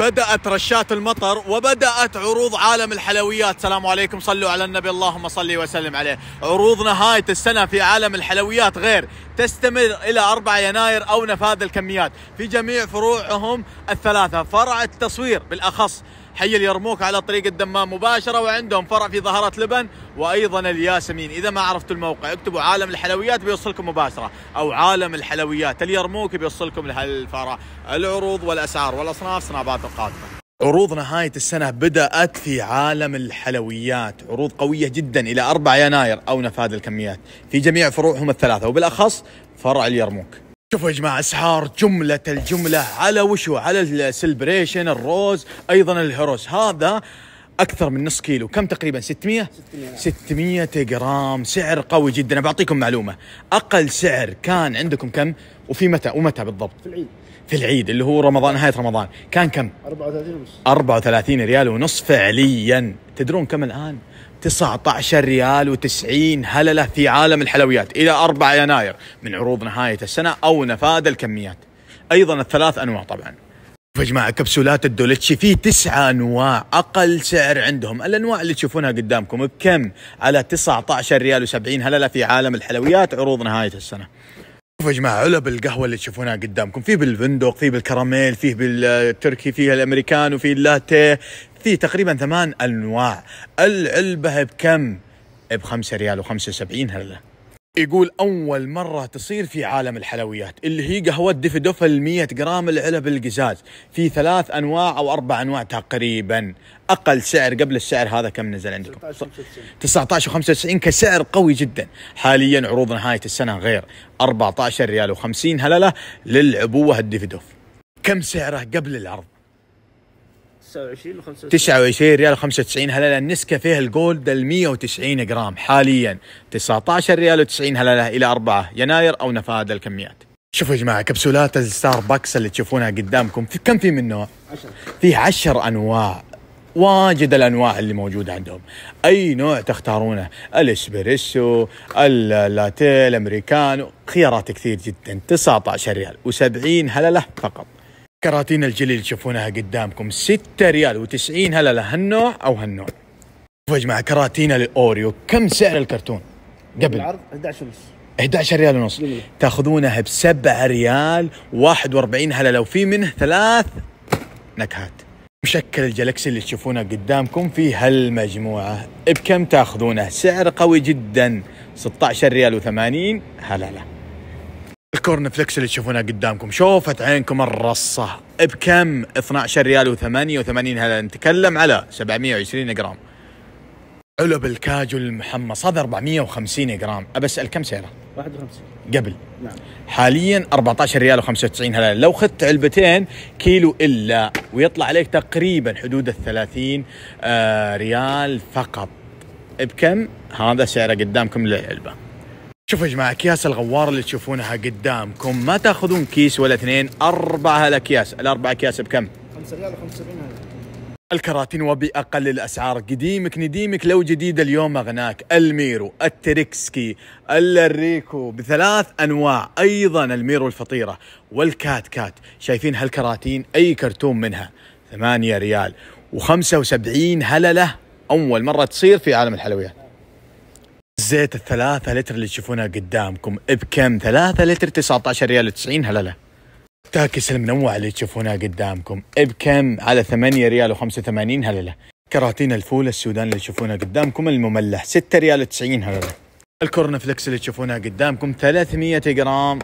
بدأت رشات المطر وبدأت عروض عالم الحلويات السلام عليكم صلوا على النبي اللهم صل وسلم عليه عروض نهاية السنة في عالم الحلويات غير تستمر إلى 4 يناير أو نفاذ الكميات في جميع فروعهم الثلاثة فرع التصوير بالأخص حي اليرموك على طريق الدمام مباشرة وعندهم فرع في ظهرات لبن وأيضا الياسمين إذا ما عرفتوا الموقع اكتبوا عالم الحلويات بيوصلكم مباشرة أو عالم الحلويات اليرموك بيوصلكم لهالفرع العروض والأسعار والأصناف صنابات القادمة عروض نهاية السنة بدأت في عالم الحلويات عروض قوية جدا إلى 4 يناير أو نفاذ الكميات في جميع فروعهم الثلاثة وبالأخص فرع اليرموك شوفوا يا جماعة أسعار جملة الجملة على وشو على السلبريشن الروز أيضا الهروس هذا اكثر من نص كيلو كم تقريبا 600 600 جرام سعر قوي جدا بعطيكم معلومه اقل سعر كان عندكم كم وفي متى ومتى بالضبط في العيد في العيد اللي هو رمضان نهايه رمضان كان كم 34 ونص 34 ريال ونص فعليا تدرون كم الان 19 ريال و90 هلله في عالم الحلويات الى 4 يناير من عروض نهايه السنه او نفاد الكميات ايضا الثلاث انواع طبعا يا جماعه كبسولات الدولتشي في تسعة انواع اقل سعر عندهم الانواع اللي تشوفونها قدامكم بكم على 19 ريال و70 هلله في عالم الحلويات عروض نهايه السنه شوفوا يا جماعه علب القهوه اللي تشوفونها قدامكم في بالفندق في بالكراميل في بالتركي في الامريكان وفي اللاتيه في تقريبا ثمان انواع العلبه بكم ب 5 ريال و75 هلا يقول أول مرة تصير في عالم الحلويات اللي هي قهوة دفدوف ال100 جرام العلب القزاز في ثلاث أنواع أو أربع أنواع تقريبا أقل سعر قبل السعر هذا كم نزل عندكم 19.95 كسعر قوي جدا حاليا عروض نهاية السنة غير 14 ريال و50 هللة للعبوة الدفدوف كم سعره قبل العرض 29 و 29 ريال و95 هلله فيها الجولد ال 190 جرام حاليا 19 ريال و90 هلله الى 4 يناير او نفاد الكميات شوفوا يا جماعه كبسولات الستاربكس اللي تشوفونها قدامكم في كم في من نوع؟ 10 في 10 انواع واجد الانواع اللي موجوده عندهم اي نوع تختارونه الاسبريسو اللاتيه الامريكانو خيارات كثير جدا 19 ريال و70 هلله فقط كراتين الجلي اللي تشوفونها قدامكم 6 ريال و90 هلا لهالنوع او هالنوع شوفوا يا جماعه كراتين الاوريو كم سعر الكرتون قبل العرض 11 ونص 11 ريال ونص تاخذونها ب 7 ريال 41 هلا لو في منه ثلاث نكهات مشكل الجلاكسي اللي تشوفونه قدامكم في هالمجموعه بكم تاخذونه سعر قوي جدا 16 ريال و80 هلا لا الكورن فليكس اللي تشوفونها قدامكم شوفت عينكم الرصة بكم 12 ريال و88 هلا نتكلم على 720 جرام علب الكاجو المحمص هذا 450 جرام ابي اسال كم سعره 51 قبل نعم حاليا 14 ريال و95 هلا لو خدت علبتين كيلو الا ويطلع عليك تقريبا حدود ال 30 آه ريال فقط بكم هذا سعره قدامكم للعلبه شوفوا يا جماعه اكياس الغوار اللي تشوفونها قدامكم ما تاخذون كيس ولا اثنين اربع هالاكياس الاربع اكياس بكم 5 ريال و75 الكراتين وباقل الاسعار قديمك نديمك لو جديد اليوم اغناك الميرو التريكسكي الريكو بثلاث انواع ايضا الميرو الفطيره والكات كات شايفين هالكراتين اي كرتون منها 8 ريال و75 هلله اول مره تصير في عالم الحلويات زيت الثلاثة لتر اللي تشوفونها قدامكم بكم ثلاثة لتر 19 ريال 90 هللة تاكس المنوع اللي تشوفونها قدامكم بكم على 8 ريال و85 هللة كراتين الفول السوداني اللي تشوفونها قدامكم المملح 6 ريال 90 هللة الكورن فليكس اللي تشوفونها قدامكم 300 جرام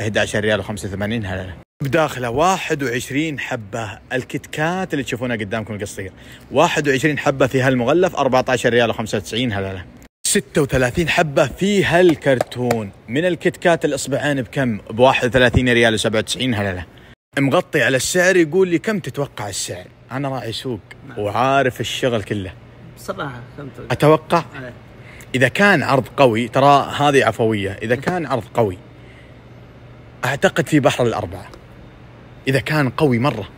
11 ريال و85 هللة بداخله 21 حبة الكتكات اللي تشوفونها قدامكم القصير 21 حبة في هالمغلف 14 ريال و95 هللة 36 حبة في هالكرتون من الكتكات الإصبعين بكم؟ ب 31 ريال و97 لا مغطي على السعر يقول لي كم تتوقع السعر؟ أنا راعي سوق نعم. وعارف الشغل كله بصراحة كم أتوقع؟ إيه. إذا كان عرض قوي ترى هذه عفوية إذا كان عرض قوي أعتقد في بحر الأربعة إذا كان قوي مرة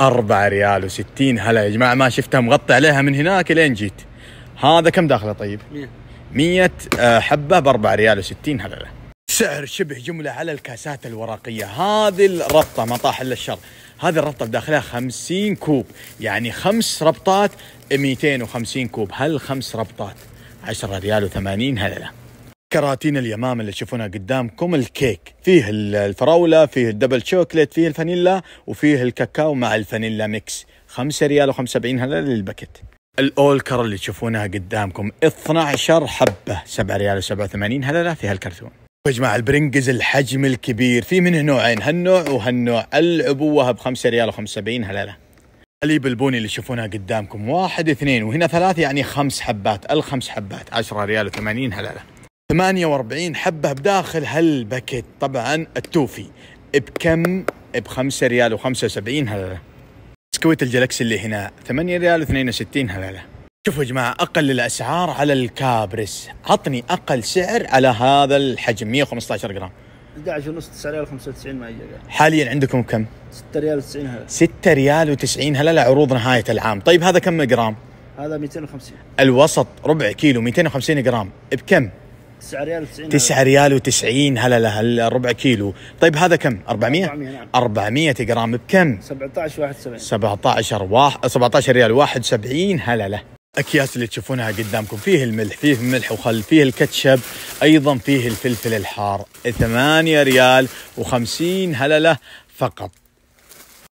أربعة ريال وستين هلا يا جماعة ما شفتها مغطى عليها من هناك لين جيت هذا كم داخله طيب؟ 100 100 آه، حبه ب 4 ريال و60 هلله سعر شبه جملة على الكاسات الورقية هذه الربطة ما طاح إلا الشر هذه الربطة بداخلها 50 كوب يعني خمس ربطات 250 كوب هل خمس ربطات 10 ريال و80 هلله كراتين اليمامة اللي تشوفونها قدامكم الكيك فيه الفراولة فيه الدبل شوكليت فيه الفانيلا وفيه الكاكاو مع الفانيلا ميكس 5 ريال و75 هلله للباكيت الاولكر اللي تشوفونها قدامكم 12 حبه 7 ريال و87 هللة لا في هالكرتون يا جماعة البرنجز الحجم الكبير في منه نوعين هالنوع وهالنوع العبوة ب 5 ريال و75 هللة حليب البوني اللي تشوفونها قدامكم واحد اثنين وهنا ثلاث يعني خمس حبات الخمس حبات 10 ريال و80 هللة 48 حبة بداخل هالباكيت طبعا التوفي بكم ب 5 ريال و75 هللة بسكويت الجلاكسي اللي هنا 8 ريال 62 هلله شوفوا يا جماعة أقل الأسعار على الكابرس عطني أقل سعر على هذا الحجم 115 جرام 11 ونص 9 ريال 95 ما يجي حاليا عندكم كم؟ 6 ريال و90 هلله 6 ريال و90 هلله عروض نهاية العام طيب هذا كم جرام؟ هذا 250 الوسط ربع كيلو 250 جرام بكم؟ 9 ريال و90 9 ريال و90 هلا هلا ربع كيلو طيب هذا كم 400 400 نعم 400 جرام بكم 17 71 17 واحد 17 ريال 71 هلا له اكياس اللي تشوفونها قدامكم فيه الملح فيه ملح وخل فيه الكاتشب ايضا فيه الفلفل الحار 8 ريال و50 هلله فقط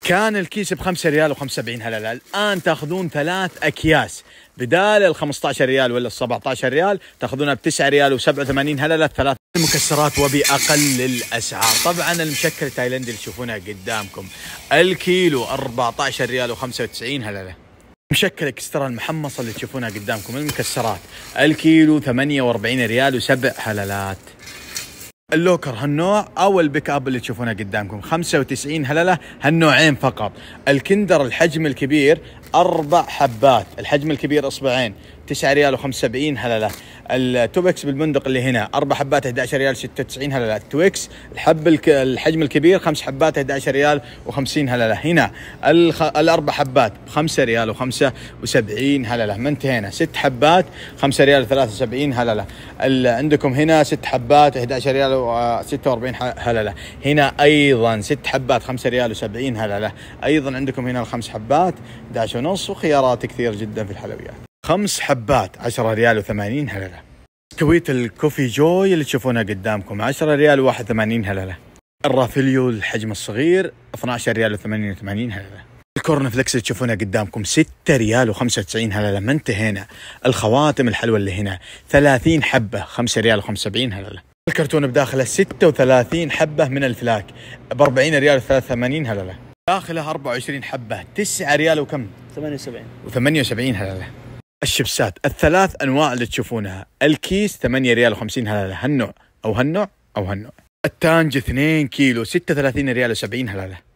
كان الكيس ب 5 ريال و75 هلله الان تاخذون ثلاث اكياس بدال ال 15 ريال ولا ال 17 ريال تاخذونها ب 9 ريال و87 هلله ثلاث المكسرات وباقل الاسعار طبعا المشكل التايلندي اللي تشوفونها قدامكم الكيلو 14 ريال و95 هلله مشكل اكسترا المحمصه اللي تشوفونها قدامكم المكسرات الكيلو 48 ريال وسبع هللات اللوكر هالنوع او البيك اب اللي تشوفونه قدامكم 95 هلله هالنوعين فقط الكندر الحجم الكبير اربع حبات الحجم الكبير اصبعين 9 ريال و75 هلله التوبكس بالبندق اللي هنا اربع حبات 11 ريال 96 هلله التويكس الحب الك... الحجم الكبير خمس حبات 11 ريال و50 هلله هنا الخ... الاربع حبات 5 ريال و75 هلله ما انتهينا ست حبات 5 ريال و73 هلله ال... عندكم هنا ست حبات 11 ريال و46 هلله هنا ايضا ست حبات 5 ريال و70 هلله ايضا عندكم هنا الخمس حبات 11 ونص وخيارات كثير جدا في الحلويات خمس حبات 10 ريال و80 هلله بسكويت الكوفي جوي اللي تشوفونها قدامكم 10 ريال و81 هلله الرافيليو الحجم الصغير 12 ريال و88 هلله الكورن فليكس اللي تشوفونها قدامكم 6 ريال و95 هلله ما انتهينا الخواتم الحلوه اللي هنا 30 حبه 5 ريال و75 هلله الكرتون بداخله 36 حبه من الفلاك ب 40 ريال و83 هلله داخله 24 حبه 9 ريال وكم 78 و78 هلله الشبسات الثلاث انواع اللي تشوفونها الكيس 8 ريال و50 هلله هالنوع او هالنوع او هالنوع التانج 2 كيلو 36 ريال و70 هلله